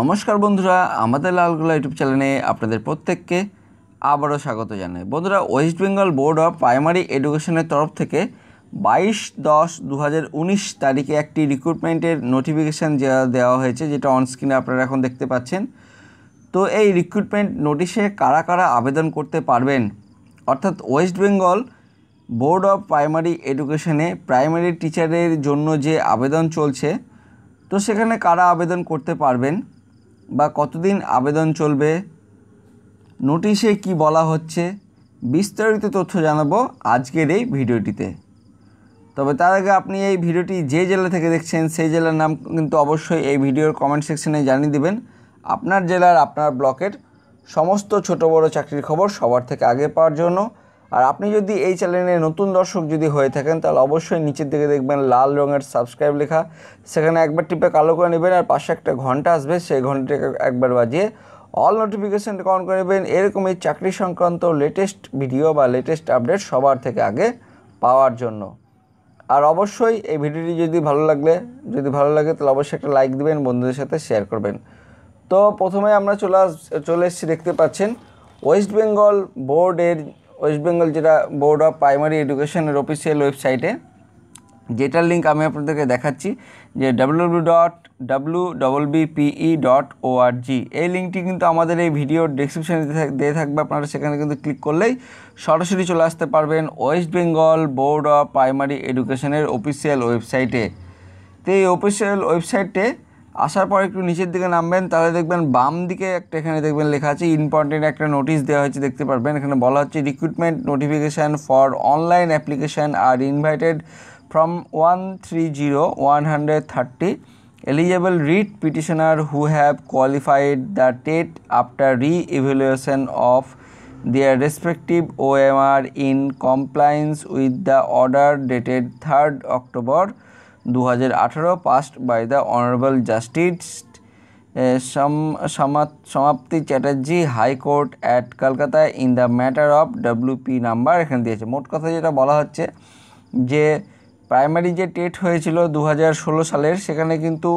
নমস্কার বন্ধুরা আমাদের লালগোলা ইউটিউব চ্যানেলে আপনাদের প্রত্যেককে আবারও স্বাগত জানাই বন্ধুরা West Bengal board of primary এডুকেশনের তরফ থেকে বাইশ দশ দু তারিখে একটি রিক্রুটমেন্টের নোটিফিকেশান দেওয়া হয়েছে যেটা অনস্ক্রিনে আপনারা এখন দেখতে পাচ্ছেন তো এই রিক্রুটমেন্ট নোটিশে কারা কারা আবেদন করতে পারবেন অর্থাৎ West Bengal board of primary এডুকেশনে প্রাইমারি টিচারের জন্য যে আবেদন চলছে তো সেখানে কারা আবেদন করতে পারবেন বা কতদিন আবেদন চলবে নোটিশে কি বলা হচ্ছে বিস্তারিত তথ্য জানাবো আজকের এই ভিডিওটিতে তবে তার আগে আপনি এই ভিডিওটি যে জেলা থেকে দেখছেন সেই জেলার নাম কিন্তু অবশ্যই এই ভিডিওর কমেন্ট সেকশনে জানিয়ে দেবেন আপনার জেলার আপনার ব্লকের সমস্ত ছোট বড় চাকরির খবর সবার থেকে আগে পাওয়ার জন্য আর আপনি যদি এই চ্যানেলে নতুন দর্শক যদি হয়ে থাকেন তাহলে অবশ্যই নিচের দিকে দেখবেন লাল রঙের সাবস্ক্রাইব লেখা সেখানে একবার টিপে কালো করে নেবেন আর পাশে একটা ঘন্টা আসবে সেই ঘন্টাটাকে একবার বাজিয়ে অল নোটিফিকেশান অন করে নেবেন এরকমই চাকরি সংক্রান্ত লেটেস্ট ভিডিও বা লেটেস্ট আপডেট সবার থেকে আগে পাওয়ার জন্য আর অবশ্যই এই ভিডিওটি যদি ভালো লাগলে যদি ভালো লাগে তাহলে অবশ্যই একটা লাইক দিবেন বন্ধুদের সাথে শেয়ার করবেন তো প্রথমে আমরা চলে চলে এসেছি দেখতে পাচ্ছেন ওয়েস্ট বেঙ্গল বোর্ডের ওয়েস্ট বেঙ্গল যেটা বোর্ড অফ প্রাইমারি এডুকেশনের অফিসিয়াল ওয়েবসাইটে যেটার লিঙ্ক আমি আপনাদেরকে দেখাচ্ছি যে W dot W double dot ORG এই লিঙ্কটি কিন্তু আমাদের এই ভিডিওর ডিসক্রিপশানে দিয়ে থাকবে আপনারা সেখানে কিন্তু ক্লিক করলেই সরাসরি চলে আসতে পারবেন West Bengal board of primary এডুকেশনের অফিসিয়াল ওয়েবসাইটে তো এই অফিসিয়াল ওয়েবসাইটে আসার পর একটু নিচের দিকে নামবেন তাহলে দেখবেন বাম দিকে একটা এখানে দেখবেন লেখা আছে ইম্পর্টেন্ট একটা নোটিশ দেওয়া হয়েছে দেখতে পারবেন এখানে বলা হচ্ছে recruitment notification for online application are invited from one three zero one hundred thirty eligible REIT petitioner who have qualified the TET after re-evaluation of their respective in in with the order dated third October October দু passed by the honourable justice Samapti Chatterjee high court at Kolkata in the matter of WP number এখানে দিয়েছে মোট কথা যেটা বলা হচ্ছে যে primary যে টেট হয়েছিল দু সালের সেখানে কিন্তু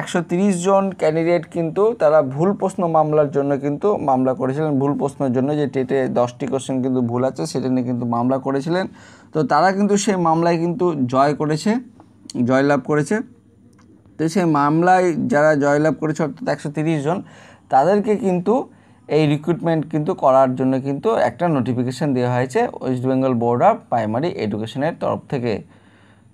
একশো জন ক্যান্ডিডেট কিন্তু তারা ভুল প্রশ্ন মামলার জন্য কিন্তু মামলা করেছিলেন ভুল প্রশ্নের জন্য যে টেটে দশটি কোশ্চেন কিন্তু ভুল আছে সেটা নিয়ে কিন্তু মামলা করেছিলেন তো তারা কিন্তু সেই মামলায় কিন্তু জয় করেছে জয়লাভ করেছে তো সেই মামলায় যারা জয়লাভ করেছে অর্থাৎ একশো জন তাদেরকে কিন্তু এই রিক্রুটমেন্ট কিন্তু করার জন্য কিন্তু একটা নোটিফিকেশান দেওয়া হয়েছে West Bengal board of primary এডুকেশনের তরফ থেকে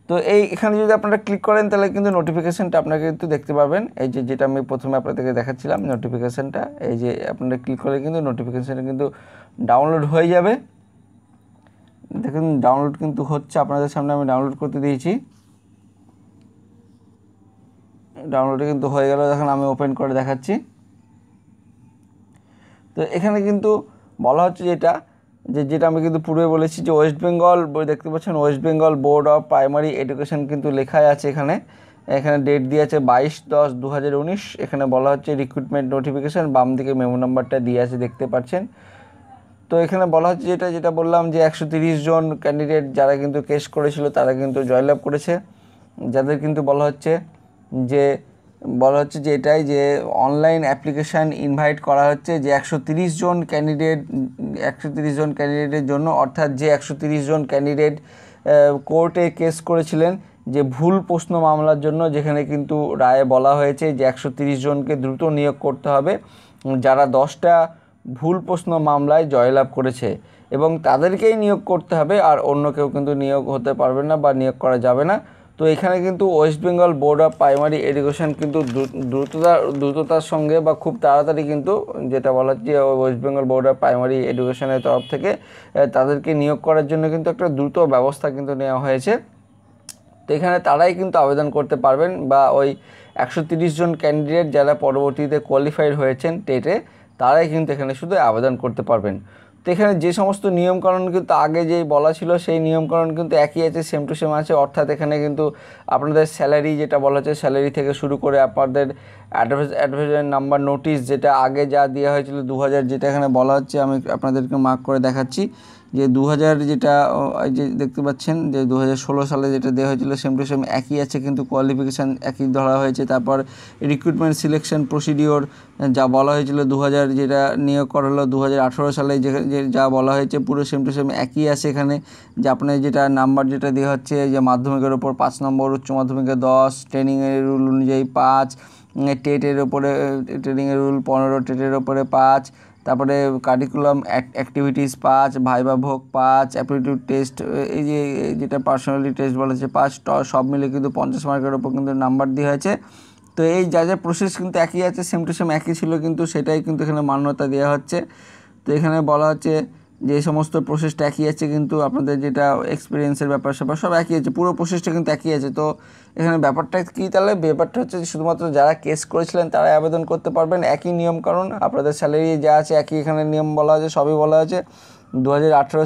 তো এই এখানে যদি আপনারা ক্লিক করেন তাহলে কিন্তু নোটিফিকেশানটা আপনারা কিন্তু দেখতে পাবেন এই যে যেটা আমি প্রথমে আপনাদেরকে দেখাচ্ছিলাম নোটিফিকেশানটা এই যে আপনারা ক্লিক করলে কিন্তু নোটিফিকেশানটা কিন্তু ডাউনলোড হয়ে যাবে দেখুন ডাউনলোড কিন্তু হচ্ছে আপনাদের সামনে আমি ডাউনলোড করতে দিয়েছি ডাউনলোডে কিন্তু হয়ে গেল দেখেন আমি ওপেন করে দেখাচ্ছি তো এখানে কিন্তু বলা হচ্ছে যেটা যে যেটা আমি কিন্তু পূর্বে বলেছি যে ওয়েস্ট বেঙ্গল বই দেখতে পাচ্ছেন West Bengal board of primary education কিন্তু লেখাই আছে এখানে এখানে ডেট দিয়ে আছে বাইশ দশ দু এখানে বলা হচ্ছে রিক্রুটমেন্ট নোটিফিকেশান বাম দিকে মেমো নাম্বারটা দিয়ে আছে দেখতে পাচ্ছেন তো এখানে বলা হচ্ছে যেটা যেটা বললাম যে একশো জন ক্যান্ডিডেট যারা কিন্তু কেস করেছিল তারা কিন্তু জয়লাভ করেছে যাদের কিন্তু বলা হচ্ছে যে বলা হচ্ছে যে এটাই যে অনলাইন অ্যাপ্লিকেশান ইনভাইট করা হচ্ছে যে একশো জন ক্যান্ডিডেট একশো জন ক্যান্ডিডেটের জন্য অর্থাৎ যে একশো জন ক্যান্ডিডেট কোর্টে কেস করেছিলেন যে ভুল প্রশ্ন মামলার জন্য যেখানে কিন্তু রায়ে বলা হয়েছে যে একশো জনকে দ্রুত নিয়োগ করতে হবে যারা দশটা ভুল প্রশ্ন মামলায় জয়লাভ করেছে এবং তাদেরকেই নিয়োগ করতে হবে আর অন্য কেউ কিন্তু নিয়োগ হতে পারবে না বা নিয়োগ করা যাবে না তো এখানে কিন্তু West Bengal board of primary education কিন্তু দ্রুততার দ্রুততার সঙ্গে বা খুব তাড়াতাড়ি কিন্তু যেটা বলা হচ্ছে West Bengal board of primary এডুকেশনের তরফ থেকে তাদেরকে নিয়োগ করার জন্য কিন্তু একটা দ্রুত ব্যবস্থা কিন্তু নেওয়া হয়েছে তো এখানে তারাই কিন্তু আবেদন করতে পারবেন বা ওই একশো জন ক্যান্ডিডেট যারা পরবর্তীতে কোয়ালিফাইড হয়েছেন টেটে তারাই কিন্তু এখানে শুধু আবেদন করতে পারবেন তো এখানে যে সমস্ত নিয়মকানুন কিন্তু আগে যে বলা ছিল সেই নিয়মকানুন কিন্তু একই আছে সেম টু সেম আছে অর্থাৎ এখানে কিন্তু আপনাদের স্যালারি যেটা বলা হচ্ছে স্যালারি থেকে শুরু করে আপনাদের অ্যাডভার্টাইজের নাম্বার নোটিশ যেটা আগে যা দেওয়া হয়েছিল দু যেটা এখানে বলা হচ্ছে আমি আপনাদেরকে মার্ক করে দেখাচ্ছি যে দু যেটা যে দেখতে পাচ্ছেন যে দু সালে যেটা দেওয়া হয়েছিল সেম টু সেম একই আছে কিন্তু কোয়ালিফিকেশান একই ধরা হয়েছে তারপর রিক্রুটমেন্ট সিলেকশন প্রসিডিওর যা বলা হয়েছিল দু যেটা নিয়োগ করা হলো দু সালে যে যা বলা হয়েছে পুরো সেম টু সেম একই আছে এখানে যে আপনার যেটা নাম্বার যেটা দেওয়া হচ্ছে যে মাধ্যমিকের ওপর পাঁচ নম্বর উচ্চ মাধ্যমিকে দশ ট্রেনিংয়ের রুল অনুযায়ী পাঁচ টেটের ওপরে ট্রেনিংয়ের রুল পনেরো টেটের ওপরে পাঁচ তারপরে কারিকুলাম অ্যাক্টিভিটিস পাঁচ ভাইবা ভোগ পাঁচ অ্যাপটিটিউড টেস্ট এই যে যেটা পার্সোনালিটি টেস্ট বলা হচ্ছে পাঁচ সব মিলে কিন্তু পঞ্চাশ মার্কের ওপর কিন্তু নাম্বার দেওয়া হয়েছে তো এই যা যা প্রসেস কিন্তু একই আছে সেম টু সেম একই ছিল কিন্তু সেটাই কিন্তু এখানে মান্যতা দেওয়া হচ্ছে তো এখানে বলা হচ্ছে যে সমস্ত প্রসেসটা একই আছে কিন্তু আপনাদের যেটা এক্সপিরিয়েন্সের ব্যাপার স্যাপার সব একই আছে পুরো প্রসেসটা কিন্তু একই আছে তো এখানে ব্যাপারটা কী তাহলে ব্যাপারটা হচ্ছে শুধুমাত্র যারা কেস করেছিলেন তারাই আবেদন করতে পারবেন একই নিয়ম কারণ আপনাদের স্যালারি যা আছে একই এখানে নিয়ম বলা আছে সবই বলা আছে দু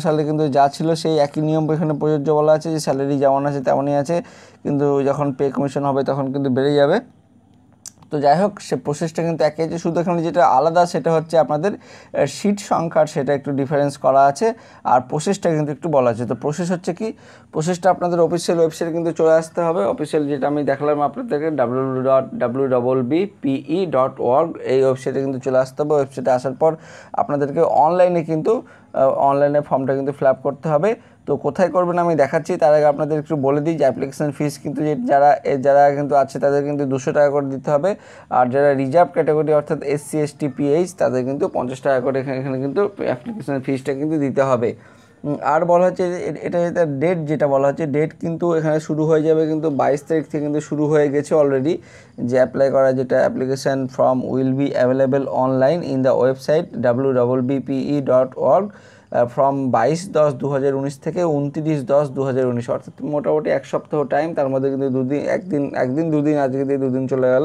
সালে কিন্তু যা ছিল সেই একই নিয়ম এখানে প্রযোজ্য বলা আছে যে স্যালারি যেমন আছে তেমনই আছে কিন্তু যখন পে কমিশন হবে তখন কিন্তু বেড়ে যাবে তো যাই হোক সে প্রসেসটা কিন্তু একই যে শুধু এখানে যেটা আলাদা সেটা হচ্ছে আপনাদের সিট সংখ্যার সেটা একটু ডিফারেন্স করা আছে আর প্রসেসটা কিন্তু একটু বলা আছে তো প্রসেস হচ্ছে কি প্রসেসটা আপনাদের অফিসিয়াল ওয়েবসাইটে কিন্তু চলে আসতে হবে অফিসিয়াল যেটা আমি দেখালাম আপনাদেরকে W dot double B dot এই ওয়েবসাইটে কিন্তু চলে আসতে হবে ওয়েবসাইটে আসার পর আপনাদেরকে অনলাইনে কিন্তু অনলাইনে ফর্মটা কিন্তু ফিল করতে হবে তো কোথায় করবেন আমি দেখাচ্ছি তার আগে আপনাদের একটু বলে দিই যে অ্যাপ্লিকেশান ফিস কিন্তু যারা যারা কিন্তু আছে তাদের কিন্তু দুশো টাকা করে দিতে হবে আর যারা রিজার্ভ ক্যাটাগরি অর্থাৎ এসসি এসটি পিএইচ তাদের কিন্তু পঞ্চাশ টাকা করে এখানে কিন্তু অ্যাপ্লিকেশান ফিসটা কিন্তু দিতে হবে আর বলা হচ্ছে এটা যেটা ডেট যেটা বলা হচ্ছে ডেট কিন্তু এখানে শুরু হয়ে যাবে কিন্তু বাইশ তারিখ থেকে কিন্তু শুরু হয়ে গেছে অলরেডি যে অ্যাপ্লাই করা যেটা application form will be available online in the website W double BPE dot org from বাইশ দশ দু থেকে উনত্রিশ দশ দু অর্থাৎ মোটামুটি এক সপ্তাহ টাইম তার মধ্যে কিন্তু দুদিন একদিন একদিন দুদিন আজকে দিয়ে দুদিন চলে গেল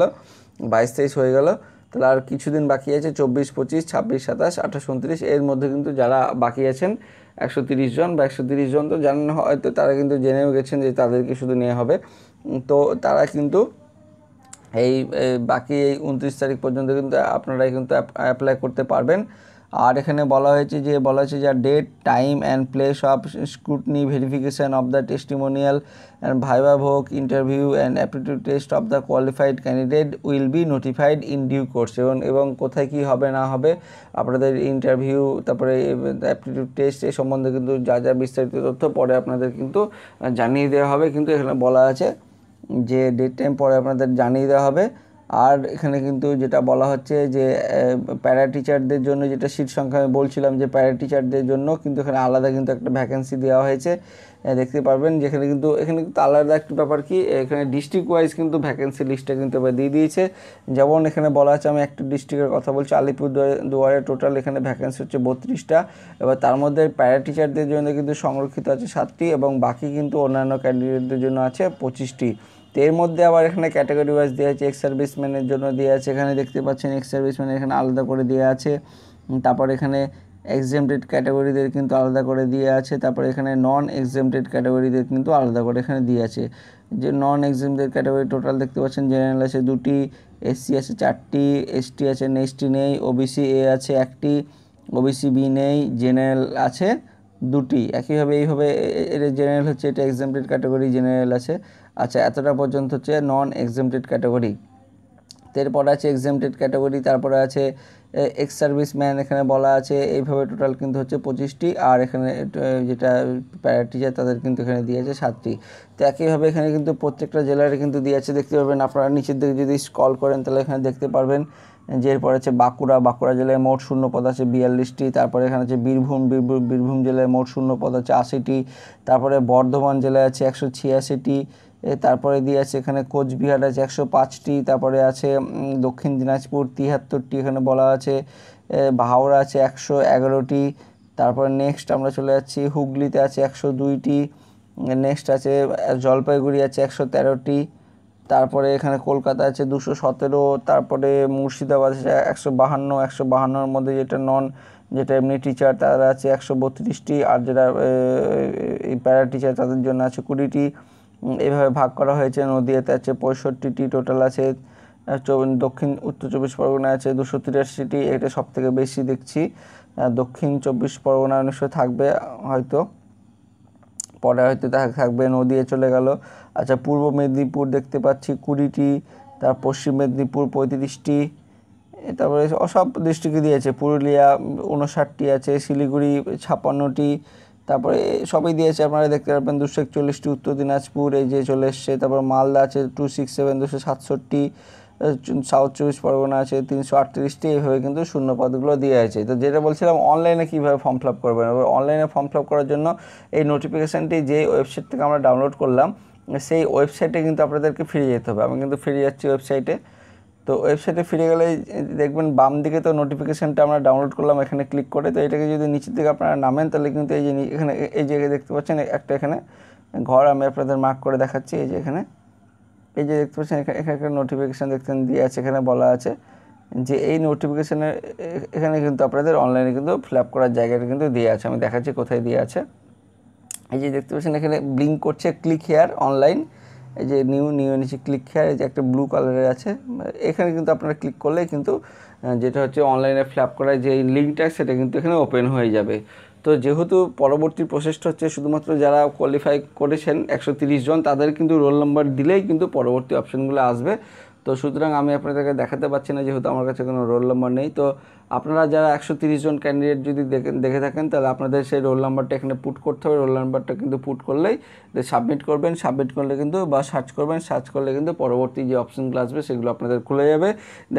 বাইশ তেইশ হয়ে গেল তাহলে আর কিছুদিন বাকি আছে চব্বিশ পঁচিশ ছাব্বিশ সাতাশ আঠাশ উনত্রিশ এর মধ্যে কিন্তু যারা বাকি আছেন একশো তিরিশ জন বা একশো তিরিশ জন তো জানেন হয়তো তারা কিন্তু জেনেও গেছেন যে তাদেরকে শুধু নেওয়া হবে তো তারা কিন্তু এই বাকি এই উনত্রিশ তারিখ পর্যন্ত কিন্তু আপনারাই কিন্তু অ্যাপ্লাই করতে পারবেন আর এখানে বলা হয়েছে যে বলা হয়েছে যে date time and place of scrutiny verification of the testimonial and voce interview and aptitude test of the qualified candidate will be notified in due course এবং এবং কোথায় কী হবে না হবে আপনাদের ইন্টারভিউ তারপরে অ্যাপটিটিউড টেস্ট এ সম্বন্ধে কিন্তু যা যা বিস্তারিত তথ্য পরে আপনাদের কিন্তু জানিয়ে দেওয়া হবে কিন্তু এখানে বলা আছে যে ডেট টাইম পরে আপনাদের জানিয়ে দেওয়া হবে আর এখানে কিন্তু যেটা বলা হচ্ছে যে প্যারা টিচারদের জন্য যেটা সিট সংখ্যা আমি বলছিলাম যে প্যারা টিচারদের জন্য কিন্তু এখানে আলাদা কিন্তু একটা ভ্যাকেন্সি দেওয়া হয়েছে দেখতে পারবেন যেখানে কিন্তু এখানে কিন্তু আলাদা একটা ব্যাপার কি এখানে ডিস্ট্রিক্ট ওয়াইজ কিন্তু ভ্যাকেন্সি লিস্টটা কিন্তু এবার দিয়ে দিয়েছে যেমন এখানে বলা আছে আমি একটা ডিস্ট্রিক্টের কথা বলছি আলিপুর দুয়ারে টোটাল এখানে ভ্যাকেন্সি হচ্ছে বত্রিশটা এবার তার মধ্যে প্যারা টিচারদের জন্য কিন্তু সংরক্ষিত আছে সাতটি এবং বাকি কিন্তু অন্যান্য ক্যান্ডিডেটদের জন্য আছে পঁচিশটি এর মধ্যে আবার এখানে ক্যাটাগরি ওয়াইজ দেওয়া আছে এক্স সার্ভিসম্যানের জন্য দেওয়া আছে এখানে দেখতে পাচ্ছেন এক্স সার্ভিসম্যান এখানে আলাদা করে দেওয়া আছে তারপর এখানে এক্সেমটেড ক্যাটাগরিদের কিন্তু আলাদা করে দিয়ে আছে তারপর এখানে নন এক্সেমটেড ক্যাটাগরিদের কিন্তু আলাদা করে এখানে দিয়ে আছে যে নন এক্সেমটেড ক্যাটাগরি টোটাল দেখতে পাচ্ছেন জেনারেল আছে দুটি এসসি আছে চারটি এসটি আছে এসটি নেই ওবিসি এ আছে একটি ওবিসি বি নেই জেনারেল আছে দুটি একইভাবে এইভাবে জেনারেল হচ্ছে এটা এক্সেমটেড ক্যাটাগরি জেনারেল আছে আচ্ছা এতটা পর্যন্ত হচ্ছে নন এক্সেমটেড ক্যাটাগরি তারপর আছে এক্সেমটেড ক্যাটাগরি তারপরে আছে এক্স সার্ভিস ম্যান এখানে বলা আছে এইভাবে টোটাল কিন্তু হচ্ছে পঁচিশটি আর এখানে যেটা প্যারা টিচার তাদের কিন্তু এখানে দিয়েছে সাতটি তো একইভাবে এখানে কিন্তু প্রত্যেকটা জেলারে কিন্তু দিয়েছে দেখতে পাবেন আপনারা নিচের দিকে যদি স্কল করেন তাহলে এখানে দেখতে পারবেন যে এরপর আছে বাঁকুড়া বাঁকুড়া জেলায় মোট শূন্য পদ আছে বিয়াল্লিশটি তারপরে এখানে আছে বীরভূম বীরভূম বীরভূম জেলায় মোট শূন্য পদ আছে আশিটি তারপরে বর্ধমান জেলায় আছে একশো ছিয়াশিটি তারপরে দিয়ে আছে এখানে কোচবিহার আছে একশো পাঁচটি তারপরে আছে দক্ষিণ দিনাজপুর তিয়াত্তরটি এখানে বলা আছে হাওড়া আছে একশো এগারোটি তারপরে নেক্সট আমরা চলে যাচ্ছি হুগলিতে আছে একশো দুইটি নেক্সট আছে জলপাইগুড়ি আছে একশো তেরোটি তারপরে এখানে কলকাতা আছে দুশো সতেরো তারপরে মুর্শিদাবাদ আছে একশো বাহান্ন একশো বাহান্নর মধ্যে যেটা নন যেটা এমনি টিচার তারা আছে একশো বত্রিশটি আর যেটা প্যারা টিচার তাদের জন্য আছে কুড়িটি এভাবে ভাগ করা হয়েছে নদীয়াতে আছে পঁয়ষট্টিটি টোটাল আছে দক্ষিণ উত্তর চব্বিশ পরগনায় আছে দুশো তিরাশিটি এটা সব থেকে বেশি দেখছি দক্ষিণ চব্বিশ পরগনা নিশ্চয় থাকবে হয়তো পরে হয়তো থাকবে নদীয়ে চলে গেল আচ্ছা পূর্ব মেদিনীপুর দেখতে পাচ্ছি কুড়িটি তার পশ্চিম মেদিনীপুর পঁয়ত্রিশটি তারপরে সব দৃষ্টিকে দিয়েছে পুরুলিয়া উনষাটটি আছে শিলিগুড়ি ছাপ্পান্নটি তারপরে সবই দিয়েছে আপনারা দেখতে পারবেন দুশো একচল্লিশটি উত্তর দিনাজপুর এই যে চলে এসছে তারপর মালদা আছে টু সিক্স সেভেন দুশো সাতষট্টি সাউথ চব্বিশ পরগনা আছে তিনশো আটত্রিশটি এইভাবে কিন্তু শূন্যপদগুলো দিয়ে আছে তো যেটা বলছিলাম অনলাইনে কীভাবে ফর্ম ফিল আপ করবেন এবার অনলাইনে ফর্ম ফিল আপ করার জন্য এই নোটিফিকেশানটি যে ওয়েবসাইট থেকে আমরা ডাউনলোড করলাম সেই ওয়েবসাইটে কিন্তু আপনাদেরকে ফিরে যেতে হবে আমি কিন্তু ফিরে যাচ্ছি ওয়েবসাইটে তো ওয়েবসাইটে ফিরে গেলে দেখবেন বাম দিকে তো নোটিফিকেশানটা আমরা ডাউনলোড করলাম এখানে ক্লিক করে তো এটাকে যদি নিচের দিকে আপনারা নামেন তাহলে কিন্তু এই যে এখানে এই জায়গায় দেখতে পাচ্ছেন একটা এখানে ঘর আমি আপনাদের মার্ক করে দেখাচ্ছি এই যে এখানে এই যে দেখতে পাচ্ছেন এখানে এখানে একটা নোটিফিকেশান দেখতে দিয়ে আছে এখানে বলা আছে যে এই নোটিফিকেশানের এখানে কিন্তু আপনাদের অনলাইনে কিন্তু ফিল আপ করার জায়গাটা কিন্তু দিয়ে আছে আমি দেখাচ্ছি কোথায় দিয়ে আছে এই যে দেখতে পাচ্ছেন এখানে ব্লিঙ্ক করছে ক্লিক হেয়ার অনলাইন এই যে নিউ নিউ নিচে ক্লিক হেয়ার এই যে একটা ব্লু কালারের আছে এখানে কিন্তু আপনারা ক্লিক করলে কিন্তু যেটা হচ্ছে অনলাইনে ফ্ল্যাপ করার যে লিঙ্কটা সেটা কিন্তু এখানে ওপেন হয়ে যাবে তো যেহেতু পরবর্তী প্রসেসটা হচ্ছে শুধুমাত্র যারা কোয়ালিফাই করেছেন একশো জন তাদের কিন্তু রোল নাম্বার দিলেই কিন্তু পরবর্তী অপশানগুলো আসবে তো সুতরাং আমি আপনাদেরকে দেখাতে পারছি না যেহেতু আমার কাছে কোনো রোল নাম্বার নেই তো আপনারা যারা একশো জন ক্যান্ডিডেট যদি দেখেন দেখে থাকেন তাহলে আপনাদের সেই রোল নাম্বারটা এখানে পুট করতে হবে রোল নাম্বারটা কিন্তু পুট করলেই সাবমিট করবেন সাবমিট করলে কিন্তু বা সার্চ করবেন সার্চ করলে কিন্তু পরবর্তী যে অপশনগুলো আসবে সেগুলো আপনাদের খুলে যাবে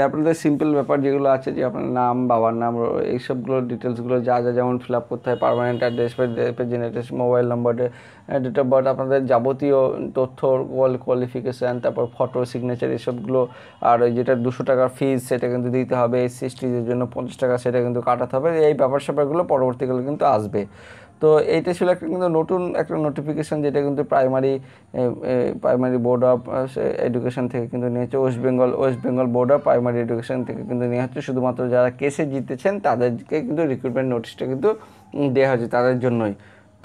আপনাদের সিম্পল ব্যাপার যেগুলো আছে যে আপনার নাম বাবার নাম এইসবগুলো ডিটেলসগুলো যা যা যেমন ফিল আপ করতে হয় পারমানেন্ট অ্যাড্রেস জেনারেটেস mobile number date of birth আপনাদের যাবতীয় তথ্য কোয়ালিফিকেশান তারপর ফটো সিগনেচার এসবগুলো আর যেটা দুশো টাকার ফিজ সেটা কিন্তু দিতে হবে এসসি জন্য পঞ্চাশ টাকা সেটা কিন্তু কাটাতে হবে এই ব্যাপার স্যাপারগুলো পরবর্তীকালে কিন্তু আসবে তো এইটা ছিল একটা কিন্তু নতুন একটা নোটিফিকেশান যেটা কিন্তু primary primary board of education থেকে কিন্তু নিয়ে হচ্ছে West Bengal West Bengal board of primary education থেকে কিন্তু নিয়ে হচ্ছে শুধুমাত্র যারা কেসে জিতেছেন তাদেরকে কিন্তু রিক্রুটমেন্ট নোটিশটা কিন্তু দেওয়া হয়েছে তাদের জন্যই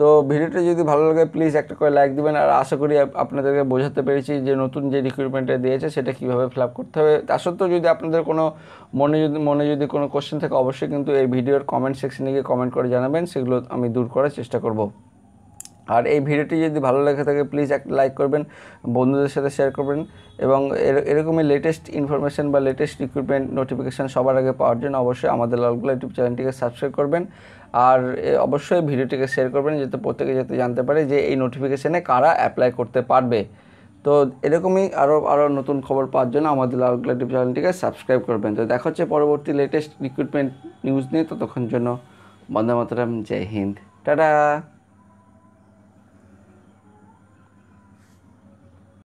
তো ভিডিওটা যদি ভালো লাগে প্লিজ একটা করে লাইক দিবেন আর আশা করি আপনাদেরকে বোঝাতে পেরেছি যে নতুন যে রিক্রুটমেন্টটা দিয়েছে সেটা কীভাবে ফিল আপ করতে হবে তা সত্ত্বেও যদি আপনাদের কোনো মনে যদি মনে যদি কোনো কোশ্চেন থাকে অবশ্যই কিন্তু এই ভিডিওর কমেন্ট সেকশনে গিয়ে কমেন্ট করে জানাবেন সেগুলো আমি দূর করার চেষ্টা করব আর এই ভিডিওটি যদি ভালো লেগে থাকে প্লিজ একটা লাইক করবেন বন্ধুদের সাথে শেয়ার করবেন এবং এরকমই লেটেস্ট ইনফরমেশান বা লেটেস্ট রিক্রুটমেন্ট নোটিফিকেশান সবার আগে পাওয়ার জন্য অবশ্যই আমাদের লালগুলা ইউটিউব চ্যানেলটিকে সাবস্ক্রাইব করবেন আর অবশ্যই ভিডিওটিকে শেয়ার করবেন যাতে প্রত্যেকে যাতে জানতে পারে যে এই নোটিফিকেশানে কারা অ্যাপ্লাই করতে পারবে তো এরকমই আরও আরও নতুন খবর পাওয়ার জন্য আমাদের লালগুলা টিভি চ্যানেলটিকে সাবস্ক্রাইব করবেন তো দেখা হচ্ছে পরবর্তী লেটেস্ট রিক্রুটমেন্ট নিউজ নিয়ে ততক্ষণ জন্য বন্দে মাতরম জয় হিন্দ টাটা